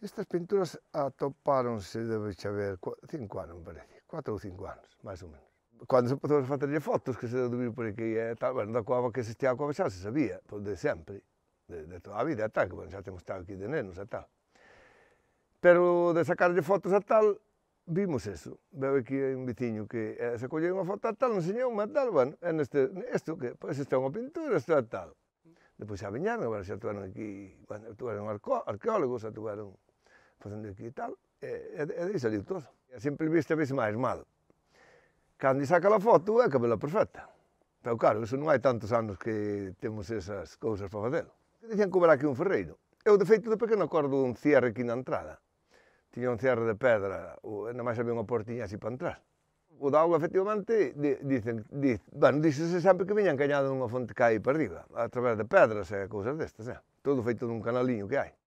Estas pinturas atopáronse, debe ver, cinco anos, parece, cuatro ou cinco anos, máis ou menos. Cando se empezou a facerlle fotos, que se dedubiu por aquí, e eh, tal, bueno, da cova que existía a cova xa se sabía, pois de sempre, de, de toda a vida, e tal, que bueno, xa temos estado aquí de nenos, e tal. Pero de sacarlle fotos a tal, vimos eso. Veo aquí un vitiño que eh, se colleu unha foto a tal, enseñou unha tal, bueno, é neste, isto que, pois pues, isto é unha pintura, isto é tal. Depois xa viñaron, agora xa tuveron aquí, bueno, tuveron arqueólogos, xa tuveron facendo aqui e tal. e, eh, é, e isso ali todo. A simple vista vê máis mal. Cando saca a foto, é cabela perfecta. Pero claro, iso non hai tantos anos que temos esas cousas para facer. que cobrar aquí un ferreiro. Eu, de feito, de pequeno acordo un cierre aquí na entrada. Tiña un cierre de pedra, ou, nada máis había unha portiña así para entrar. O da auga, efectivamente, di, dicen, di, bueno, dixese sempre que viñan cañado unha fonte que hai para arriba, a través de pedras e cousas destas, eh? todo feito dun canaliño que hai.